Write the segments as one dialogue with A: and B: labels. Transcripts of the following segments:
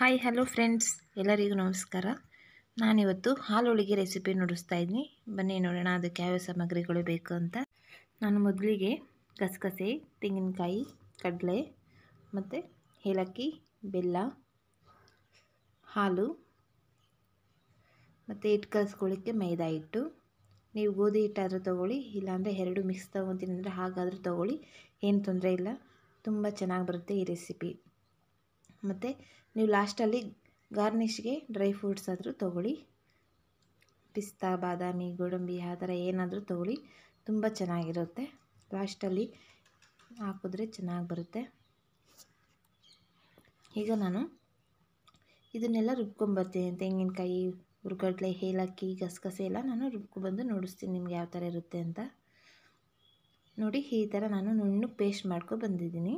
A: hi hello friends ಎಲ್ಲರಿಗೂ ನಮಸ್ಕಾರ ನಾನಿವತ್ತು ಹಾಲುಳಿಗೆ ರೆಸಿಪಿ ನೋಡಿಸ್ತಾ ಇದ್ದೀನಿ ಬನ್ನಿ ನೋಡೋಣ ಅದಕ್ಕೆ ಯಾವ್ಯಾವ ಸಾಮಗ್ರಿಗಳು ಬೇಕು ಅಂತ ನಾನು ಮೊದಲಿಗೆ ಗಸಗಸೆ ತೆಂಗಿನಕಾಯಿ ಕಡಲೆ ಮತ್ತು ಏಲಕ್ಕಿ ಬೆಲ್ಲ ಹಾಲು ಮತ್ತು ಹಿಟ್ಟು ಕಲಸ್ಕೊಳ್ಳಿಕ್ಕೆ ಮೈದಾ ಹಿಟ್ಟು ನೀವು ಗೋಧಿ ಹಿಟ್ಟಾದರೂ ತೊಗೊಳ್ಳಿ ಇಲ್ಲಾಂದರೆ ಎರಡು ಮಿಕ್ಸ್ ತೊಗೊತೀನಿ ಅಂದರೆ ಹಾಗಾದರೂ ತೊಗೊಳ್ಳಿ ಏನು ತೊಂದರೆ ಇಲ್ಲ ತುಂಬ ಚೆನ್ನಾಗಿ ಬರುತ್ತೆ ಈ ರೆಸಿಪಿ ಮತ್ತು ನೀವು ಲಾಸ್ಟಲ್ಲಿ ಗಾರ್ನಿಷ್ಗೆ ಡ್ರೈ ಫ್ರೂಟ್ಸ್ ಆದರೂ ತೊಗೊಳ್ಳಿ ಪಿಸ್ತಾ ಬಾದಾಮಿ ಗೋಡಂಬಿ ಆ ಥರ ಏನಾದರೂ ತೊಗೊಳ್ಳಿ ತುಂಬ ಚೆನ್ನಾಗಿರುತ್ತೆ ಲಾಸ್ಟಲ್ಲಿ ಹಾಕಿದ್ರೆ ಚೆನ್ನಾಗಿ ಬರುತ್ತೆ ಈಗ ನಾನು ಇದನ್ನೆಲ್ಲ ರುಬ್ಕೊಂಬರ್ತೀನಿ ತೆಂಗಿನಕಾಯಿ ಹುರ್ಗಡ್ಲೆ ಏಲಕ್ಕಿ ಗಸಗಸೆ ಎಲ್ಲ ನಾನು ರುಬ್ಕೊಂಡ್ಬಂದು ನೋಡಿಸ್ತೀನಿ ನಿಮ್ಗೆ ಯಾವ ಥರ ಇರುತ್ತೆ ಅಂತ ನೋಡಿ ಈ ಥರ ನಾನು ನುಣ್ಣು ಪೇಸ್ಟ್ ಮಾಡ್ಕೊ ಬಂದಿದ್ದೀನಿ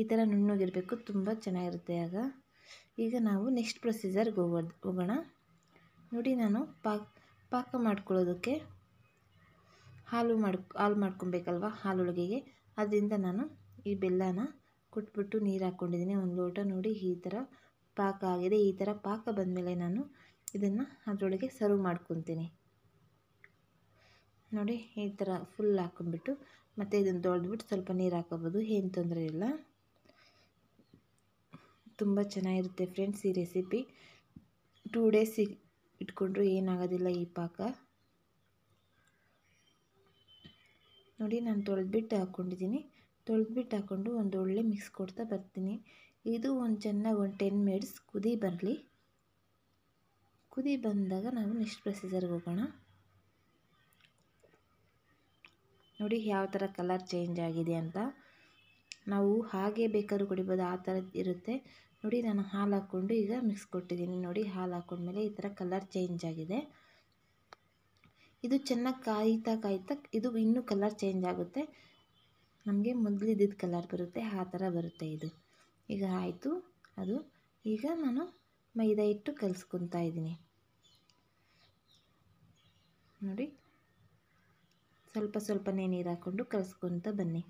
A: ಈ ಥರ ನುಣ್ಣುಗಿರಬೇಕು ತುಂಬ ಚೆನ್ನಾಗಿರುತ್ತೆ ಆಗ ಈಗ ನಾವು ನೆಕ್ಸ್ಟ್ ಪ್ರೊಸೀಜರ್ಗೆ ಹೋಗೋದ್ ಹೋಗೋಣ ನೋಡಿ ನಾನು ಪಾಕ ಪಾಕ ಮಾಡ್ಕೊಳ್ಳೋದಕ್ಕೆ ಹಾಲು ಮಾಡ್ ಹಾಲು ಮಾಡ್ಕೊಬೇಕಲ್ವ ಹಾಲೊಳಗೆಗೆ ಅದರಿಂದ ನಾನು ಈ ಬೆಲ್ಲನ ಕೊಟ್ಬಿಟ್ಟು ನೀರು ಹಾಕ್ಕೊಂಡಿದ್ದೀನಿ ಒಂದು ಲೋಟ ನೋಡಿ ಈ ಥರ ಪಾಕ ಆಗಿದೆ ಈ ಥರ ಪಾಕ ಬಂದಮೇಲೆ ನಾನು ಇದನ್ನು ಅದರೊಳಗೆ ಸರ್ವ್ ಮಾಡ್ಕೊತೀನಿ ನೋಡಿ ಈ ಥರ ಫುಲ್ ಹಾಕೊಂಬಿಟ್ಟು ಮತ್ತು ಇದನ್ನು ತೊಳೆದ್ಬಿಟ್ಟು ಸ್ವಲ್ಪ ನೀರು ಹಾಕೋಬೋದು ಏನು ತೊಂದರೆ ಇಲ್ಲ ತುಂಬ ಚೆನ್ನಾಗಿರುತ್ತೆ ಫ್ರೆಂಡ್ಸ್ ಈ ರೆಸಿಪಿ ಟೂ ಡೇಸ್ ಇಟ್ಕೊಂಡ್ರೂ ಏನಾಗೋದಿಲ್ಲ ಈ ಪಾಕ ನೋಡಿ ನಾನು ತೊಳೆದ್ಬಿಟ್ಟು ಹಾಕ್ಕೊಂಡಿದ್ದೀನಿ ತೊಳೆದ್ಬಿಟ್ಟು ಹಾಕ್ಕೊಂಡು ಒಂದು ಒಳ್ಳೆ ಮಿಕ್ಸ್ ಕೊಡ್ತಾ ಬರ್ತೀನಿ ಇದು ಒಂದು ಚೆನ್ನಾಗಿ ಒಂದು ಟೆನ್ ಮಿನಿಟ್ಸ್ ಕುದಿ ಬರಲಿ ಕುದಿ ಬಂದಾಗ ನಾವು ನೆಕ್ಸ್ಟ್ ಪ್ರೊಸೀಜರ್ಗೆ ಹೋಗೋಣ ನೋಡಿ ಯಾವ ಥರ ಕಲರ್ ಚೇಂಜ್ ಆಗಿದೆ ಅಂತ ನಾವು ಹಾಗೆ ಬೇಕಾದ್ರೂ ಕುಡಿಬೋದು ಆ ಥರದ್ದು ಇರುತ್ತೆ ನೋಡಿ ನಾನು ಹಾಲು ಹಾಕ್ಕೊಂಡು ಈಗ ಮಿಕ್ಸ್ ಕೊಟ್ಟಿದ್ದೀನಿ ನೋಡಿ ಹಾಲು ಹಾಕ್ಕೊಂಡ್ಮೇಲೆ ಈ ಥರ ಕಲರ್ ಚೇಂಜ್ ಆಗಿದೆ ಇದು ಚೆನ್ನಾಗಿ ಕಾಯ್ತಾ ಕಾಯ್ತಾ ಇದು ಇನ್ನೂ ಕಲರ್ ಚೇಂಜ್ ಆಗುತ್ತೆ ನಮಗೆ ಮೊದಲಿದ್ದಿದ್ದು ಕಲರ್ ಬರುತ್ತೆ ಆ ಥರ ಬರುತ್ತೆ ಇದು ಈಗ ಆಯಿತು ಅದು ಈಗ ನಾನು ಮೈದಾ ಇಟ್ಟು ಕಲಿಸ್ಕೊತಾ ಇದ್ದೀನಿ ನೋಡಿ ಸ್ವಲ್ಪ ಸ್ವಲ್ಪನೇ ನೀರು ಹಾಕ್ಕೊಂಡು ಕಲಿಸ್ಕೊತ ಬನ್ನಿ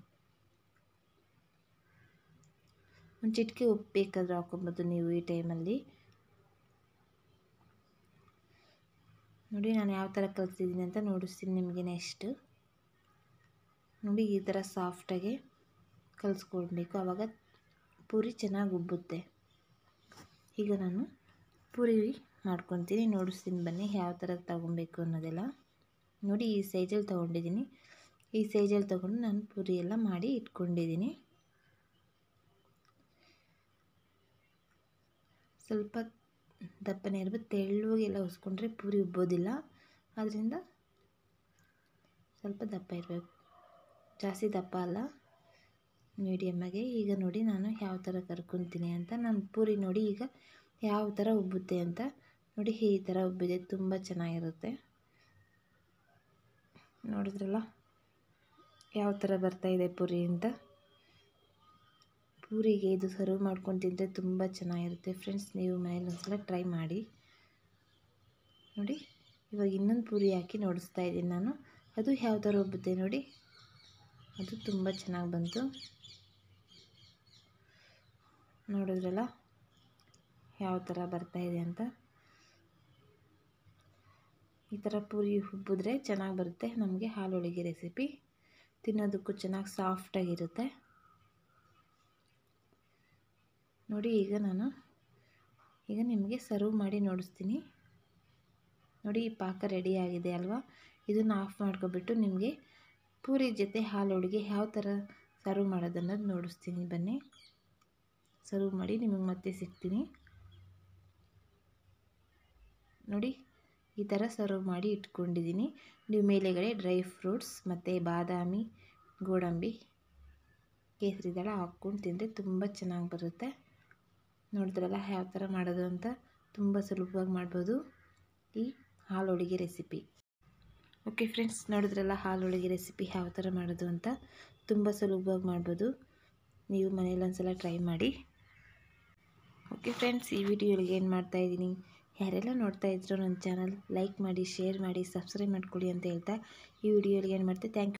A: ಒಂದು ಚಿಟಿಕೆ ಉಪ್ಪು ಬೇಕಾದರೆ ಹಾಕೊಬೋದು ನೀವು ಈ ಟೈಮಲ್ಲಿ ನೋಡಿ ನಾನು ಯಾವ ಥರ ಕಲಿತಿದ್ದೀನಿ ಅಂತ ನೋಡಿಸ್ತೀನಿ ನಿಮಗೆ ನೆಕ್ಸ್ಟ್ ನೋಡಿ ಈ ಥರ ಸಾಫ್ಟಾಗೆ ಕಲಿಸ್ಕೊಳ್ಬೇಕು ಆವಾಗ ಪೂರಿ ಚೆನ್ನಾಗಿ ಉಬ್ಬುತ್ತೆ ಈಗ ನಾನು ಪೂರಿ ಮಾಡ್ಕೊತೀನಿ ನೋಡಿಸ್ತೀನಿ ಬನ್ನಿ ಯಾವ ಥರ ತಗೊಬೇಕು ಅನ್ನೋದೆಲ್ಲ ನೋಡಿ ಈ ಸೈಜಲ್ಲಿ ತೊಗೊಂಡಿದ್ದೀನಿ ಈ ಸೈಜಲ್ಲಿ ತೊಗೊಂಡು ನಾನು ಪೂರಿ ಎಲ್ಲ ಮಾಡಿ ಇಟ್ಕೊಂಡಿದ್ದೀನಿ ಸ್ವಲ್ಪ ದಪ್ಪನೇ ಇರಬೇಕು ಎಲ್ಲ ಉಸ್ಕೊಂಡ್ರೆ ಪೂರಿ ಉಬ್ಬೋದಿಲ್ಲ ಆದ್ದರಿಂದ ಸ್ವಲ್ಪ ದಪ್ಪ ಇರಬೇಕು ಜಾಸ್ತಿ ದಪ್ಪ ಅಲ್ಲ ಮೀಡಿಯಮ್ಮಾಗೆ ಈಗ ನೋಡಿ ನಾನು ಯಾವ ಥರ ಕರ್ಕೊತೀನಿ ಅಂತ ನಾನು ಪೂರಿ ನೋಡಿ ಈಗ ಯಾವ ಥರ ಉಬ್ಬುತ್ತೆ ಅಂತ ನೋಡಿ ಈ ಥರ ಉಬ್ಬಿದೆ ತುಂಬ ಚೆನ್ನಾಗಿರುತ್ತೆ ನೋಡಿದ್ರಲ್ಲ ಯಾವ ಥರ ಬರ್ತಾಯಿದೆ ಪೂರಿ ಅಂತ ಪೂರಿಗೆ ಇದು ಸರ್ವ್ ಮಾಡ್ಕೊಂಡು ತಿಂದರೆ ತುಂಬ ಚೆನ್ನಾಗಿರುತ್ತೆ ಫ್ರೆಂಡ್ಸ್ ನೀವು ಮನೇಲಿ ಒಂದ್ಸಲ ಟ್ರೈ ಮಾಡಿ ನೋಡಿ ಇವಾಗ ಇನ್ನೊಂದು ಪೂರಿ ಹಾಕಿ ನೋಡಿಸ್ತಾ ಇದ್ದೀನಿ ನಾನು ಅದು ಯಾವ ಥರ ಒಬ್ಬುತ್ತೆ ನೋಡಿ ಅದು ತುಂಬ ಚೆನ್ನಾಗಿ ಬಂತು ನೋಡಿದ್ರಲ್ಲ ಯಾವ ಥರ ಬರ್ತಾಯಿದೆ ಅಂತ ಈ ಥರ ಪೂರಿ ಹುಬ್ಬಿದ್ರೆ ಚೆನ್ನಾಗಿ ಬರುತ್ತೆ ನಮಗೆ ಹಾಲೊಳಗೆ ರೆಸಿಪಿ ತಿನ್ನೋದಕ್ಕೂ ಚೆನ್ನಾಗಿ ಸಾಫ್ಟಾಗಿರುತ್ತೆ ನೋಡಿ ಈಗ ನಾನು ಈಗ ನಿಮಗೆ ಸರ್ವ್ ಮಾಡಿ ನೋಡಿಸ್ತೀನಿ ನೋಡಿ ಈ ಪಾಕ ರೆಡಿಯಾಗಿದೆ ಅಲ್ವಾ ಇದನ್ನು ಆಫ್ ಮಾಡ್ಕೊಬಿಟ್ಟು ನಿಮಗೆ ಪೂರಿ ಜೊತೆ ಹಾಲು ಹೋಳಿಗೆ ಯಾವ ಥರ ಸರ್ವ್ ಅನ್ನೋದು ನೋಡಿಸ್ತೀನಿ ಬನ್ನಿ ಸರ್ವ್ ಮಾಡಿ ನಿಮಗೆ ಮತ್ತೆ ಸಿಗ್ತೀನಿ ನೋಡಿ ಈ ಥರ ಸರ್ವ್ ಮಾಡಿ ಇಟ್ಕೊಂಡಿದ್ದೀನಿ ನೀವು ಮೇಲೆಗಡೆ ಡ್ರೈ ಫ್ರೂಟ್ಸ್ ಮತ್ತು ಬಾದಾಮಿ ಗೋಡಂಬಿ ಕೇಸರಿ ದಳ ಹಾಕ್ಕೊಂಡು ತಿಂದರೆ ತುಂಬ ಚೆನ್ನಾಗಿ ಬರುತ್ತೆ ನೋಡಿದ್ರಲ್ಲ ಯಾವ ಥರ ಮಾಡೋದು ಅಂತ ತುಂಬ ಸುಲಭವಾಗಿ ಮಾಡ್ಬೋದು ಈ ಹಾಲು ಹೋಳಿಗೆ ರೆಸಿಪಿ ಓಕೆ ಫ್ರೆಂಡ್ಸ್ ನೋಡಿದ್ರಲ್ಲ ಹಾಲು ಹೋಳಿಗೆ ರೆಸಿಪಿ ಯಾವ ಥರ ಮಾಡೋದು ಅಂತ ತುಂಬ ಸುಲಭವಾಗಿ ಮಾಡ್ಬೋದು ನೀವು ಮನೇಲಿ ಒಂದು ಸಲ ಟ್ರೈ ಮಾಡಿ ಓಕೆ ಫ್ರೆಂಡ್ಸ್ ಈ ವಿಡಿಯೋಗಳಿಗೆ ಏನು ಮಾಡ್ತಾಯಿದ್ದೀನಿ ಯಾರೆಲ್ಲ ನೋಡ್ತಾ ಇದ್ರು ನನ್ನ ಚಾನಲ್ ಲೈಕ್ ಮಾಡಿ ಶೇರ್ ಮಾಡಿ ಸಬ್ಸ್ಕ್ರೈಬ್ ಮಾಡ್ಕೊಳ್ಳಿ ಅಂತ ಹೇಳ್ತಾ ಈ ವಿಡಿಯೋಲಿಗೆ ಏನು ಮಾಡ್ತೀನಿ ಥ್ಯಾಂಕ್ ಯು